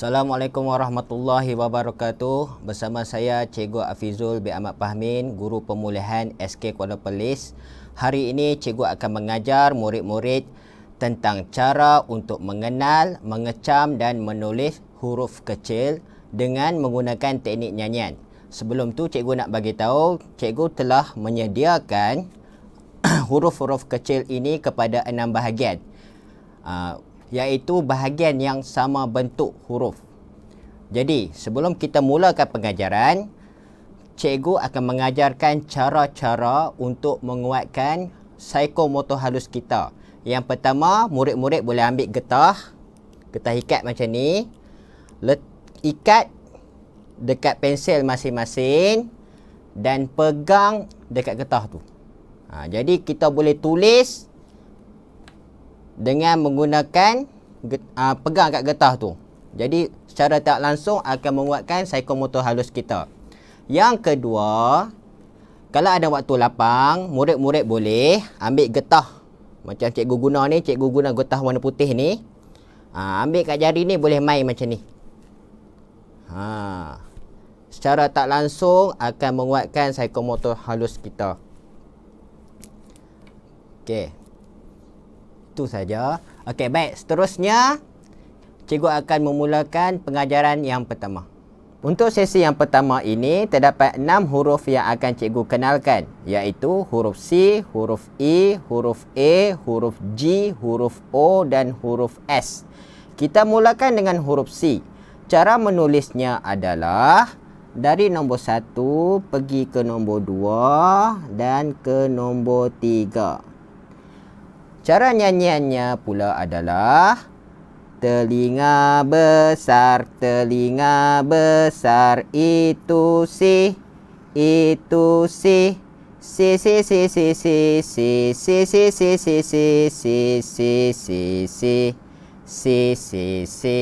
Assalamualaikum warahmatullahi wabarakatuh. Bersama saya Cikgu Afizul B. Ahmad Fahmin, Guru Pemulihan SK Kuala Pelis. Hari ini cikgu akan mengajar murid-murid tentang cara untuk mengenal, mengecam dan menulis huruf kecil dengan menggunakan teknik nyanyian. Sebelum tu cikgu nak bagi tahu, cikgu telah menyediakan huruf-huruf kecil ini kepada enam bahagian. Ah, iaitu bahagian yang sama bentuk huruf. Jadi, sebelum kita mulakan pengajaran, cikgu akan mengajarkan cara-cara untuk menguatkan psikomotor halus kita. Yang pertama, murid-murid boleh ambil getah. Getah ikat macam ni. Let, ikat dekat pensel masing-masing dan pegang dekat getah tu. Ha, jadi, kita boleh tulis dengan menggunakan uh, pegang kat getah tu. Jadi secara tak langsung akan menguatkan psikomotor halus kita. Yang kedua, kalau ada waktu lapang, murid-murid boleh ambil getah. Macam cikgu guna ni, cikgu guna getah warna putih ni. Ha, ambil kat jari ni boleh main macam ni. Ha. Secara tak langsung akan menguatkan psikomotor halus kita. Okay itu saja. Okey, baik. Seterusnya, cikgu akan memulakan pengajaran yang pertama. Untuk sesi yang pertama ini, terdapat enam huruf yang akan cikgu kenalkan. Iaitu huruf C, huruf E, huruf A, huruf G, huruf O dan huruf S. Kita mulakan dengan huruf C. Cara menulisnya adalah dari nombor satu pergi ke nombor dua dan ke nombor tiga. Cara nyanyiannya pula adalah Telinga besar, telinga besar Itu si, itu si Si si si si si si si si si si si si si si si si si si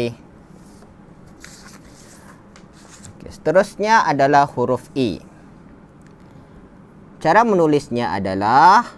Okay, seterusnya adalah huruf I. Cara menulisnya adalah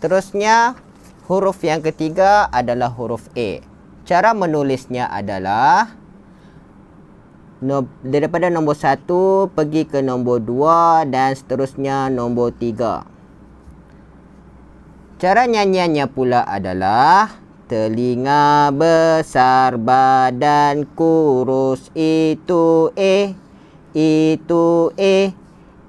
Terusnya, huruf yang ketiga adalah huruf A. Cara menulisnya adalah no, daripada nombor satu pergi ke nombor dua dan seterusnya nombor tiga. Cara nyanyiannya pula adalah Telinga besar badan kurus itu eh, itu eh,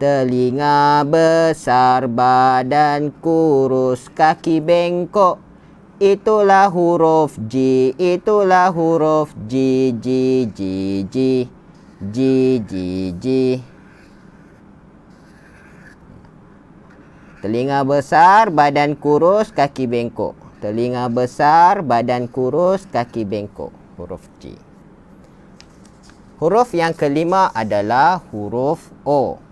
Telinga besar, badan kurus, kaki bengkok. Itulah huruf G, itulah huruf G, G, G, G, G, G, G. Telinga besar, badan kurus, kaki bengkok. Telinga besar, badan kurus, kaki bengkok. Huruf G. Huruf yang kelima adalah huruf O. O.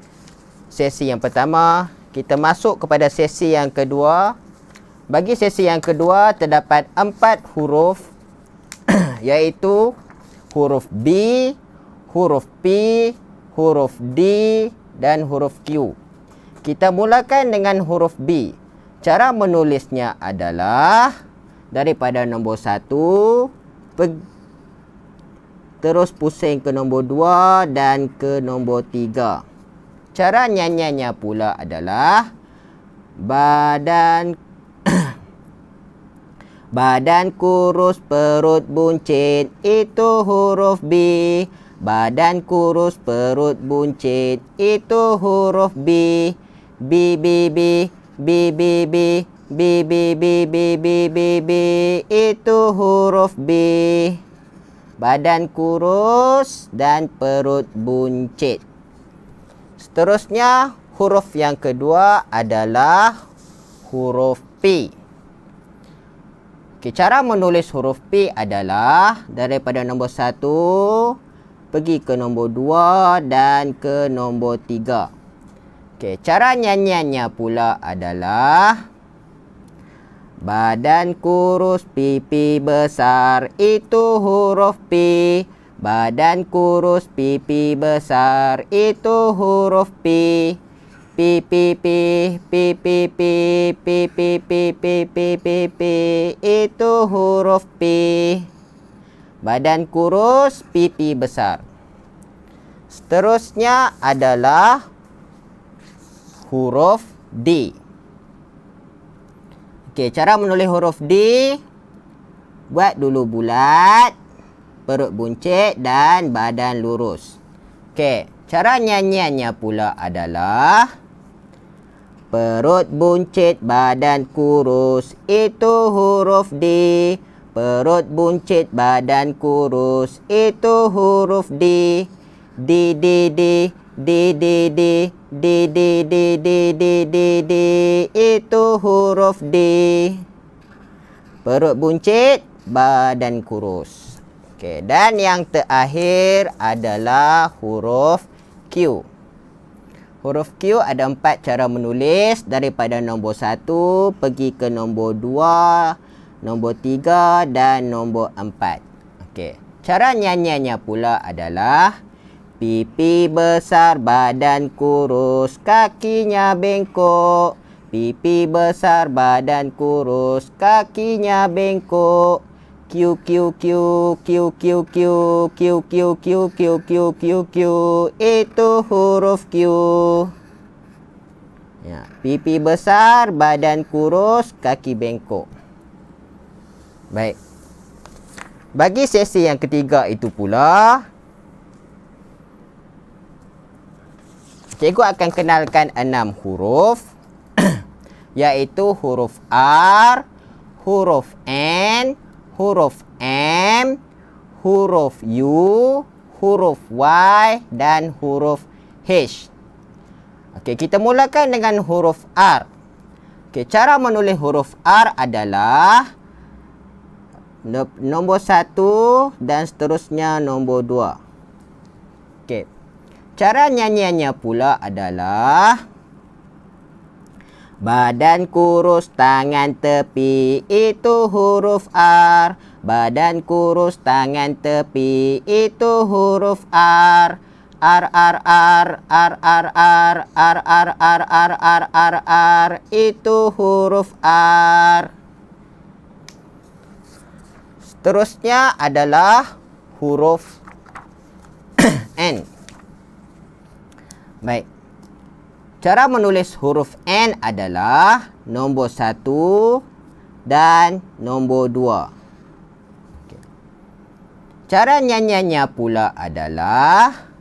sesi yang pertama kita masuk kepada sesi yang kedua bagi sesi yang kedua terdapat empat huruf iaitu huruf B huruf P huruf D dan huruf Q kita mulakan dengan huruf B cara menulisnya adalah daripada nombor satu peg terus pusing ke nombor 2 dan ke nombor 3. Cara nyanyinya pula adalah badan badan kurus perut buncit itu huruf B. Badan kurus perut buncit itu huruf B. B B B B B B B B B B B B B itu huruf B. Badan kurus dan perut buncit seterusnya huruf yang kedua adalah huruf P. Okey, cara menulis huruf P adalah daripada nombor 1 pergi ke nombor 2 dan ke nombor 3. Okey, cara nyanyiannya pula adalah Badan kurus pipi besar itu huruf P. Badan kurus, pipi besar, itu huruf P. Pi, P, pi, P, pi, P, pi, P, pi, P, pi, pi, pi, itu huruf P. Badan kurus, pipi besar. Seterusnya adalah huruf D. Okey, cara menulis huruf D. Buat dulu bulat perut buncit dan badan lurus. Okey, cara nyanyiannya pula adalah Perut buncit badan kurus itu huruf D. Perut buncit badan kurus itu huruf D. D D D D D D D D D D D D D itu huruf D. Perut buncit badan kurus. Okey, dan yang terakhir adalah huruf Q. Huruf Q ada empat cara menulis daripada nombor satu pergi ke nombor dua, nombor tiga dan nombor empat. Okey, cara nyanyiannya pula adalah Pipi besar badan kurus, kakinya bengkok. Pipi besar badan kurus, kakinya bengkok. Q Q Q Q Q Q Q Q Q Q Q Q Q itu huruf Q. Ya, pipi besar, badan kurus, kaki bengkok. Baik. Bagi sesi yang ketiga itu pula, cikgu akan kenalkan enam huruf iaitu huruf R, huruf N, huruf M, huruf U, huruf Y dan huruf H. Okey, kita mulakan dengan huruf R. Okey, cara menulis huruf R adalah nombor satu dan seterusnya nombor dua. Okey, cara nyanyiannya pula adalah Badan kurus tangan tepi itu huruf R Badan kurus tangan tepi itu huruf R R R R R R R R R R R R R R itu huruf R Seterusnya adalah huruf N Baik Cara menulis huruf N adalah nombor satu dan nombor dua. Cara nyanyiannya pula adalah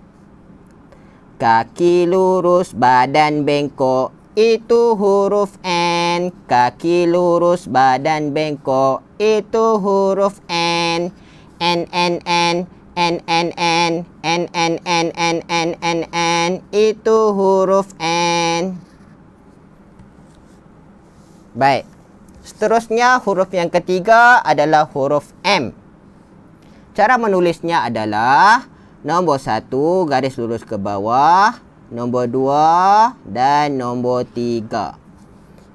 Kaki lurus badan bengkok itu huruf N Kaki lurus badan bengkok itu huruf N N N, N. N N N N N N N N N N itu huruf N. Baik. Seterusnya huruf yang ketiga adalah huruf M. Cara menulisnya adalah nombor satu garis lurus ke bawah, nombor dua dan nombor tiga.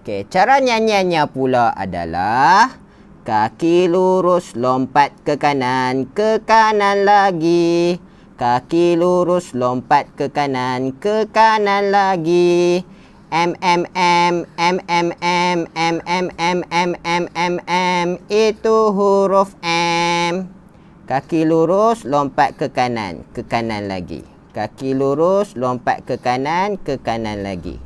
Okay, cara nyanyiannya pula adalah Kaki lurus lompat ke kanan, ke kanan lagi. Kaki lurus lompat ke kanan, ke kanan lagi. M M M M M M M M M M M M M itu huruf M. Kaki lurus lompat ke kanan, ke kanan lagi. Kaki lurus lompat ke kanan, ke kanan lagi.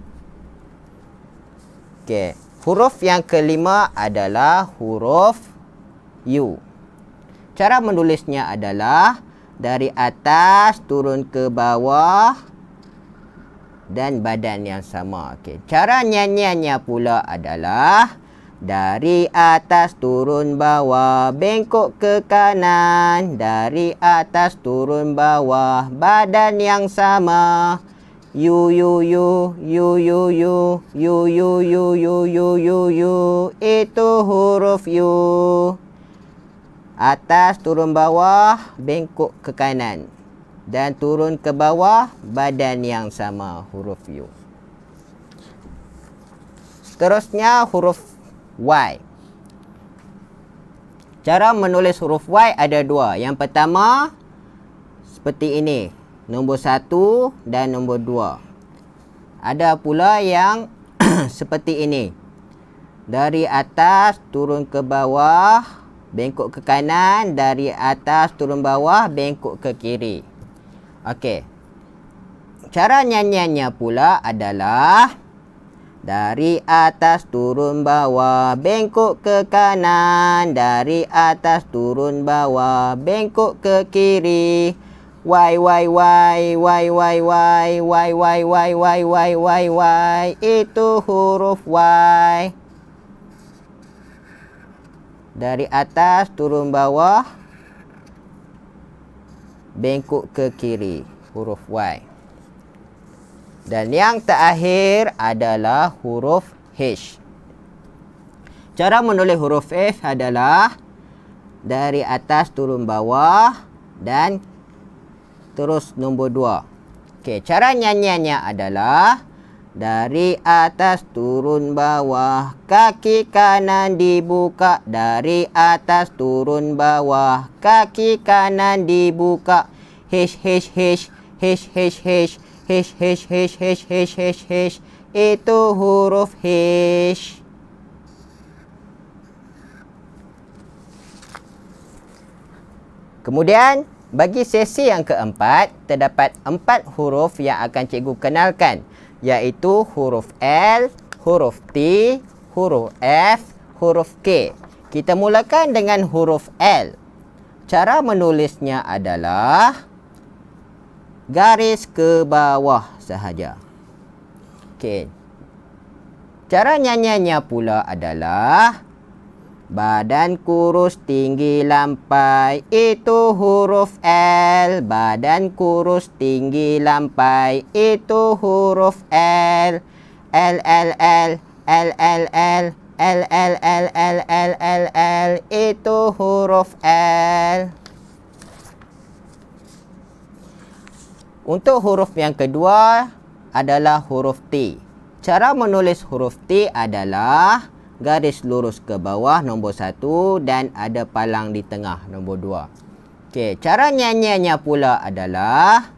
Okay. Huruf yang kelima adalah huruf U. Cara menulisnya adalah dari atas turun ke bawah dan badan yang sama. Okey. Cara nyanyiannya pula adalah dari atas turun bawah bengkok ke kanan, dari atas turun bawah badan yang sama you you you you you you you you you you you you you itu huruf you atas turun bawah bengkok ke kanan dan turun ke bawah badan yang sama huruf u seterusnya huruf y cara menulis huruf y ada dua yang pertama seperti ini nombor satu dan nombor dua. Ada pula yang seperti ini. Dari atas turun ke bawah, bengkok ke kanan, dari atas turun bawah, bengkok ke kiri. Okey. Cara nyanyiannya pula adalah dari atas turun bawah, bengkok ke kanan, dari atas turun bawah, bengkok ke kiri. Okey. Y Y Y Y Y Y Y Y Y Y Y Y Y itu huruf Y dari atas turun bawah bengkok ke kiri huruf Y dan yang terakhir adalah huruf H cara menulis huruf H adalah dari atas turun bawah dan Terus nombor dua. Okey, cara nyanyiannya adalah dari atas turun bawah kaki kanan dibuka dari atas turun bawah kaki kanan dibuka Hish hish hish hish hish hish hish hish hish hish hish hish. h itu huruf hish. Kemudian bagi sesi yang keempat, terdapat empat huruf yang akan cikgu kenalkan iaitu huruf L, huruf T, huruf F, huruf K. Kita mulakan dengan huruf L. Cara menulisnya adalah garis ke bawah sahaja. Okey. Cara nyanyiannya pula adalah Badan kurus tinggi lampai itu huruf L Badan kurus tinggi lampai itu huruf L L L L L L L L L L L L L L itu huruf L Untuk huruf yang kedua adalah huruf T Cara menulis huruf T adalah garis lurus ke bawah nombor satu dan ada palang di tengah nombor 2. Okey, cara nyanyiannya pula adalah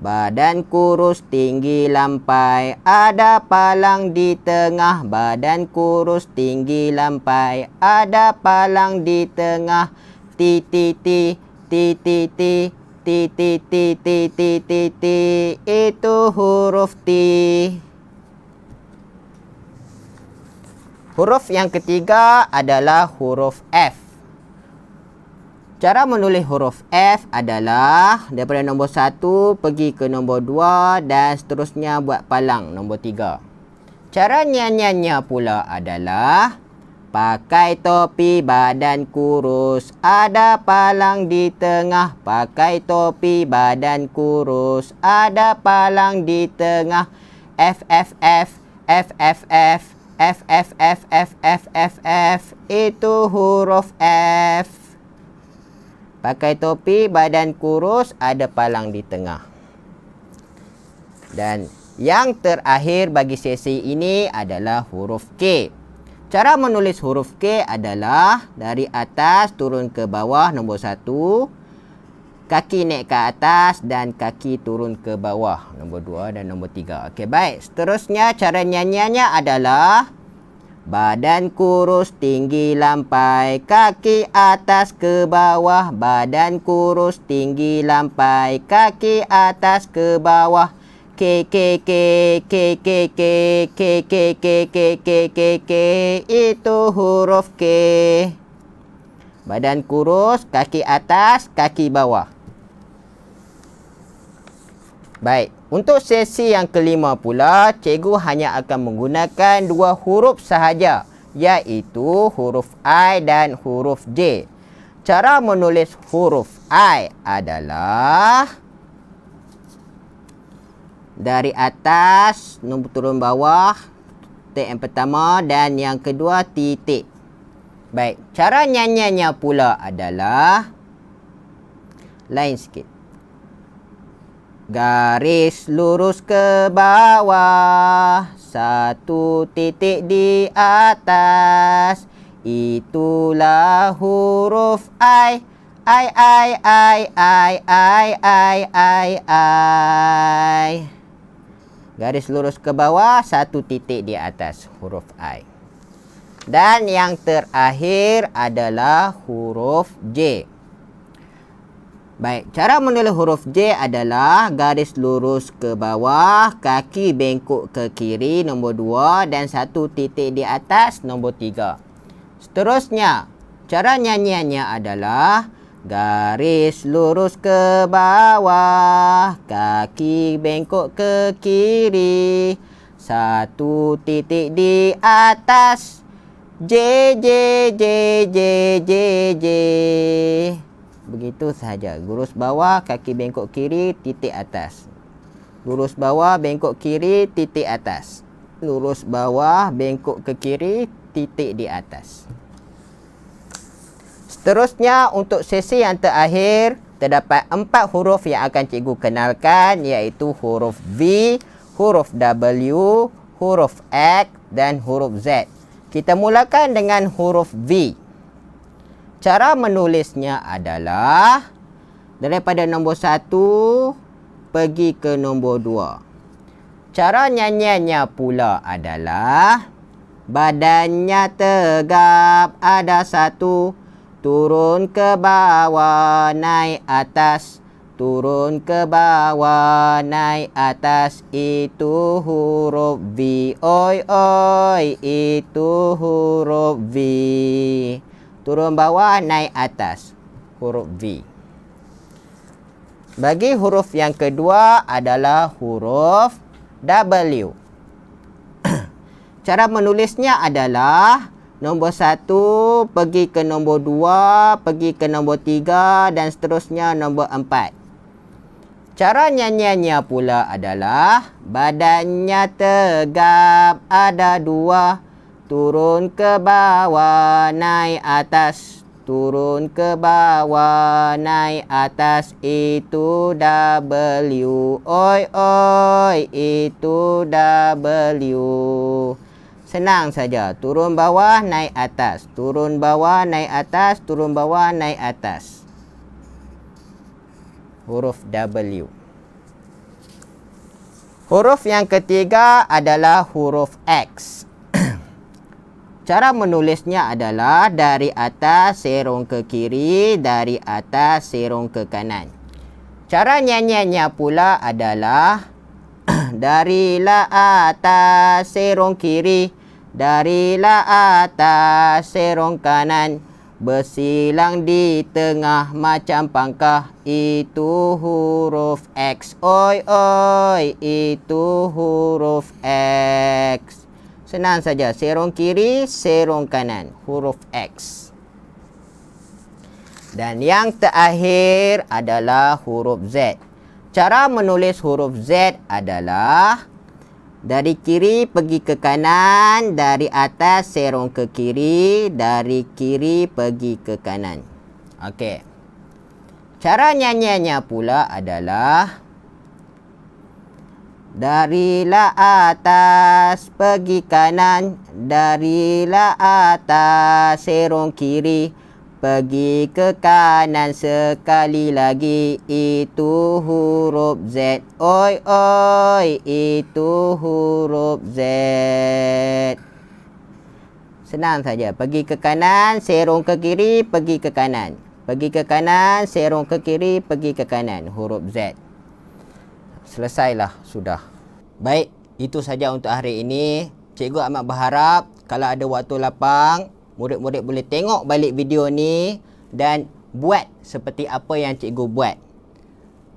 Badan kurus tinggi lampai ada palang di tengah badan kurus tinggi lampai ada palang di tengah ti ti ti ti ti ti ti ti ti ti ti ti itu huruf ti Huruf yang ketiga adalah huruf F. Cara menulis huruf F adalah daripada nombor satu pergi ke nombor dua dan seterusnya buat palang nombor tiga. Cara nyanyiannya pula adalah Pakai topi badan kurus Ada palang di tengah Pakai topi badan kurus Ada palang di tengah F, F, F F, F, F, F, F. F F F F F F F itu huruf F. Pakai topi, badan kurus, ada palang di tengah. Dan yang terakhir bagi sesi ini adalah huruf K. Cara menulis huruf K adalah dari atas turun ke bawah nombor satu kaki naik ke atas dan kaki turun ke bawah. Nombor dua dan nombor tiga. Okey, baik. Seterusnya cara nyanyiannya adalah badan kurus tinggi lampai, kaki atas ke bawah, badan kurus tinggi lampai, kaki atas ke bawah. K K K K K K K K K K K K K itu huruf K. Badan kurus, kaki atas, kaki bawah. Baik, untuk sesi yang kelima pula, cikgu hanya akan menggunakan dua huruf sahaja iaitu huruf I dan huruf J. Cara menulis huruf I adalah dari atas, nombor turun bawah, titik yang pertama dan yang kedua titik. Baik, cara nyanyiannya pula adalah lain sikit. Garis lurus ke bawah Satu titik di atas Itulah huruf I I, I, I, I, I, I, I, I Garis lurus ke bawah Satu titik di atas Huruf I Dan yang terakhir adalah huruf J J Baik, cara menulis huruf J adalah garis lurus ke bawah, kaki bengkok ke kiri nombor 2 dan satu titik di atas nombor 3. Seterusnya, cara nyanyiannya adalah garis lurus ke bawah, kaki bengkok ke kiri, satu titik di atas J J J J J J. j begitu sahaja lurus bawah kaki bengkok kiri titik atas lurus bawah bengkok kiri titik atas lurus bawah bengkok ke kiri titik di atas seterusnya untuk sesi yang terakhir terdapat empat huruf yang akan cikgu kenalkan iaitu huruf V huruf W huruf X dan huruf Z kita mulakan dengan huruf V Cara menulisnya adalah daripada nombor satu pergi ke nombor dua. Cara nyanyiannya pula adalah badannya tegap ada satu turun ke bawah naik atas turun ke bawah naik atas itu huruf V oi oi itu huruf V turun bawah naik atas huruf V bagi huruf yang kedua adalah huruf W cara menulisnya adalah nombor satu pergi ke nombor dua pergi ke nombor tiga dan seterusnya nombor 4 Cara nyanyiannya pula adalah Badannya tegap ada dua turun ke bawah naik atas turun ke bawah naik atas itu W oi oi itu W senang saja turun bawah naik atas turun bawah naik atas turun bawah naik atas huruf W Huruf yang ketiga adalah huruf X cara menulisnya adalah dari atas serong ke kiri, dari atas serong ke kanan. Cara nyanyiannya pula adalah dari la atas serong kiri, dari la atas serong kanan. Bersilang di tengah macam pangkah Itu huruf X Oi, oi, itu huruf X Senang saja. Serong kiri, serong kanan. Huruf X. Dan yang terakhir adalah huruf Z. Cara menulis huruf Z adalah dari kiri pergi ke kanan, dari atas serong ke kiri, dari kiri pergi ke kanan. Okey. Cara nyanyiannya pula adalah dari la atas pergi kanan Dari la atas serong kiri Pergi ke kanan sekali lagi Itu huruf Z Oi oi itu huruf Z Senang saja pergi ke kanan serong ke kiri pergi ke kanan Pergi ke kanan serong ke kiri pergi ke kanan Huruf Z selesailah sudah. Baik, itu saja untuk hari ini. Cikgu amat berharap kalau ada waktu lapang, murid-murid boleh tengok balik video ni dan buat seperti apa yang cikgu buat.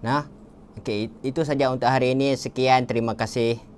Nah, okey, itu saja untuk hari ini. Sekian, terima kasih.